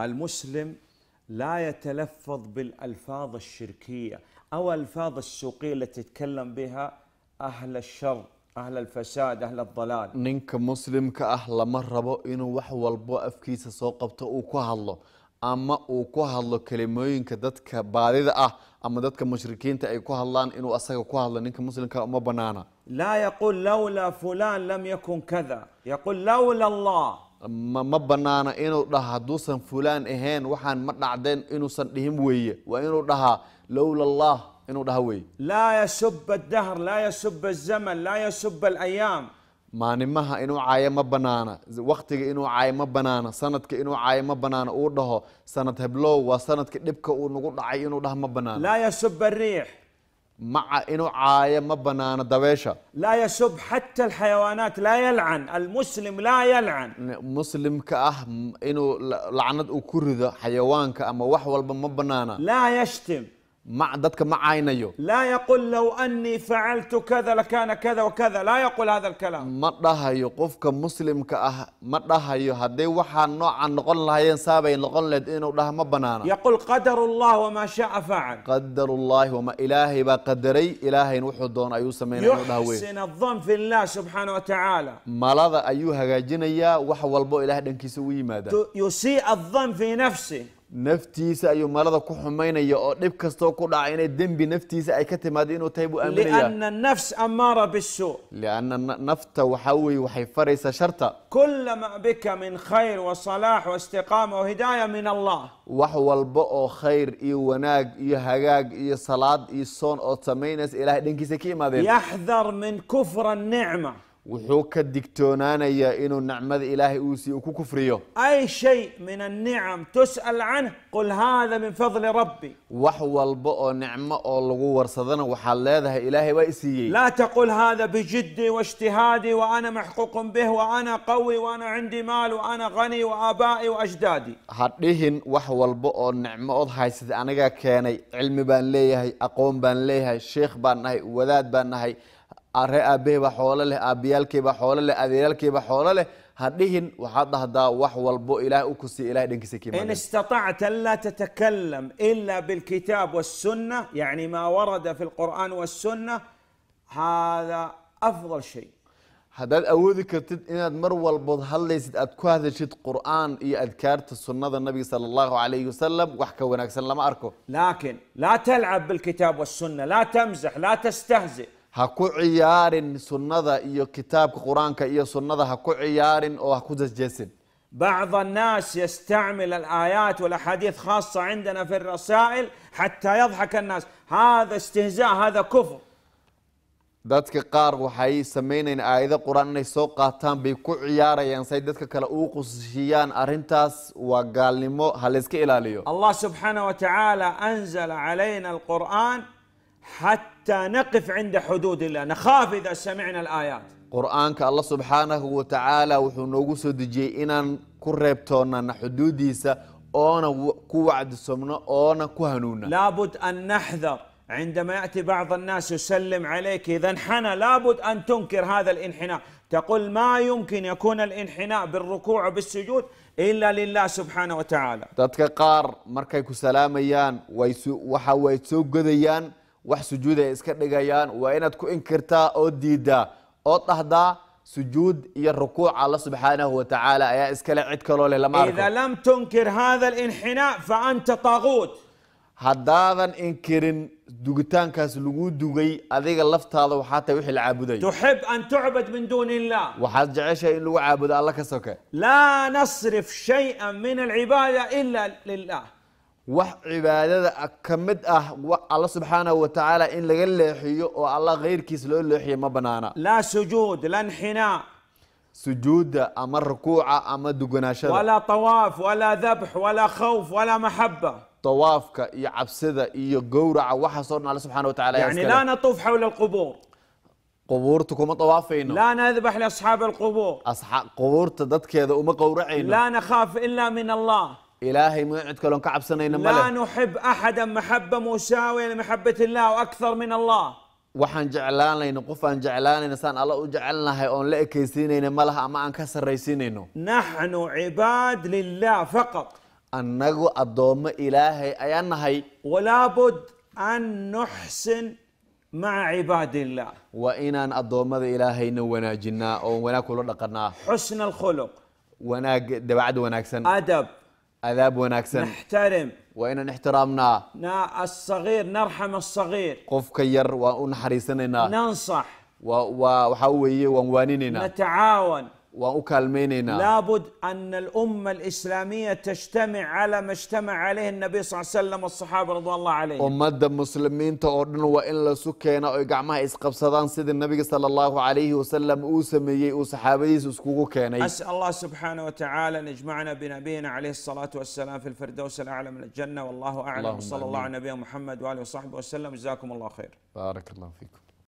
المسلم لا يتلفظ بالألفاظ الشركية أو الألفاظ السوقية التي تتكلم بها أهل الشر أهل الفساد أهل الضلال نينك مسلم كأهل مرة إنه وحو البوقف كيس سوقبت وكهله أما وكهله كلمين كدتك بعدها أه أما دتك مشركين تأي كهلان إنه أسرع كهله نينك مسلم كأما بنانا لا يقول لولا فلان لم يكن كذا يقول لولا الله ma banaana inuu dhaha hadduusan fulaan ahayn waxaan ma dhacdeen inuusan dhihin weeye waa inuu dhahaa lowla allah inuu dhaha weeye laa yasuba dahr laa yasuba zaman laa yasuba alayaam maalimaha inuu caayo ma banaana waktiga inuu caayo ma banaana sanadka inuu caayo ma banaana uu dhaho sanad heblow waa sanadka dhibka uu nagu dhacay inuu dhaha ma banaana laa yasuba riix مع إنه عاية ما بنانا دويشة لا يسب حتى الحيوانات لا يلعن المسلم لا يلعن مسلم كأه إنه لعنت أكرد حيوان كأما وحول ما بنانا لا يشتم مع ضدك مع عينيو لا يقول لو أني فعلت كذا لكان كذا وكذا لا يقول هذا الكلام ما دهيو قفك مسلم كأه ما دهيو هدي وحا نوعا نقول لهين سابين نقول لهد إنو ده ما بنانا يقول قدر الله وما شاء فعل قدر الله وما إلهي با قدري إلهي نوحو دون أيو سمين يحسن الظن في الله سبحانه وتعالى ما لذا أيوها جنيا وحوالبو إله دنكي سوي ماذا يسيء الظن في نفسه naftiisa ayuu malada ku xumaynaya oo dhib kastoo ku dhaca inay dembi naftiisa ay ka timaado inuu tahay buu aaminaya lianna nafs amaara bisu lianna nafta waxaa weeye waxay faraysaa sharta kullama bika min khayr wa salaax wa istiqaama min allah wax walba oo khayr iyo wanaag iyo hagaag iyo salaad iyo soon ood samaynaysa ilaahay dhankiisa ka imaadeen yaxdar min kufra nicma wuxuu ka digtoonaanayaa inuu nicmada ilaahay uusii ku kufriyo ay shay min annicam tus'al canh qul haada min fadli rabbi wax walba oo nicmo oo lagu warsadana waxaad leedahay ilaahay waa isiiyey laa taqul haada bijiddi waijtihaadi wa ana maxququn bih wa ana qawi wa ana cindi maal wa ana hani wa aabaa'i wa ajdaadi ha dhihin wax walba oo nicmo ood haysatay anagaa keenay cilmi baan leeyahay aqoon baan leeyahay sheekh baan nahay wadaad baan nahay are aabaheyba xoolo leh aabbayaalkeyba xoolo leh adeeryaalkeyba xoolo leh ha dhihin waxaad dhahdaa wax walbo ilaah u kusiya ilahay dhankiisa ka in istatacta an ila bilkitaab walsunna yani maa warada fi lqur'aan walsunna hada afdal shay haddaad awoodi kartid inaad mar walbood hadlaysid aad ku hadashid qur'aan iyo adkaarta sunnada nabiga sala allahu alayhi wasalam wax ka wanaagsan lama arko lakin laa talcab bilkitaab walsunna laa tamzax laa tastahzi ha ku ciyaarin sunnada iyo kitaabka qur-aanka iyo sunnada ha ku ciyaarin oo ha ku jasjasin بعض الناس يستعمل الآيات والأحاديث خاصة عندنا في الرسائل حتى يضحك الناس هذا استهزاء هذا كفر dadka qaar waxay sameynayaan aayado qur-aan inay soo qaataan bay ku ciyaarayaan say dadka kale uu qushiyaan arintaas waa gaalnimo ha la ilaaliyo allah subxaanaه wa tacaala anzala calayna alqur'an حتى نقف عند حدود الله نخاف إذا سمعنا الآيات قرآنك الله سبحانه وتعالى وحنوغو سدجي إنان كربتونا حدوديسا أونا كوعد سمنا أونا كهنونا لابد أن نحذر عندما يأتي بعض الناس يسلم عليك إذا انحنى لابد أن تنكر هذا الانحناء تقول ما يمكن يكون الانحناء بالركوع وبالسجود إلا لله سبحانه وتعالى تتكقار مركي كسلاميان وحاويتسوق قذيان wax sujuuday iska dhigayaan waa inaad ku inkirtaa oo diidaa oo dhahdaa sujuud iyo rukuuc alla subxaanahu watacaala ayaa iskale cid kaloo leh lama lam tunkir hada linxinaa fa anta taaquut haddaadan inkirin dugitaankaas lagu dugay adiga laftaada waxaa tahay wixii la caabudayo tuxib an tucbad min duuni illah waxaad jeceshahay in lagu caabudo alla ka soke laa nasrif shaya min alcibaada ila lilah wax cibaadada ah ka mid ah alla subxaanahu wa tacaala in laga leexiyo oo alla kheyrkiis loo leexiyo ma banaana laa sujuud la nxinaa sujuudda ama rukuuca ama duganaashada walaa tawaaf walaa dabx walaa khawf walaa maxaba tawaafka iyo cabsida iyo gowraca waxaasoo dhan alla subxana wa taala yani laa natuuf xawla alqubuur qubuurta kuma awaafayno laa nadbax liasxaabi alqubuur qubuurta dadkeeda uma qowracayno laa nakhaaf ila min allah إلهي ما عندك لون كعب سنين لا نحب أحدا محبة مساوية لمحبة الله وأكثر من الله waxaan jeclaanayno qofaan jeclaanaynasaan alla u jecelnahay oon la ekaysiinayna ma laha ama aan ka sarraysiinayno naxnu cibaad lilah faqat annagu addoommo ilaahay ayaan nahay walaabud an nuxsin maca cibaadillah waa inaan addoommada ilaahayna wanaajinaa oon wanaag kula dhaqanaa xusna alkhuluq wanaag dabacad wanaagsan adab أذاب ونكسن نحترم وإن احترامنا نا الصغير نرحم الصغير قف كير ونحرسننا ننصح وحوي ونوانيننا نتعاون لابد أن الأمة الإسلامية تجتمع على ما اجتمع عليه النبي صلى الله عليه وسلم والصحابة رضوان الله عليهم أمة المسلمين تأردن وإن لسكينا أي إسقف صدان سيد النبي صلى الله عليه وسلم أوسمي وصحابي سكوكو كاني أسأل الله سبحانه وتعالى أن يجمعنا بنبينا عليه الصلاة والسلام في الفردوس الأعلى من الجنة والله أعلم صلى الله على نبينا محمد وآله وصحبه وسلم جزاكم الله خير بارك الله فيكم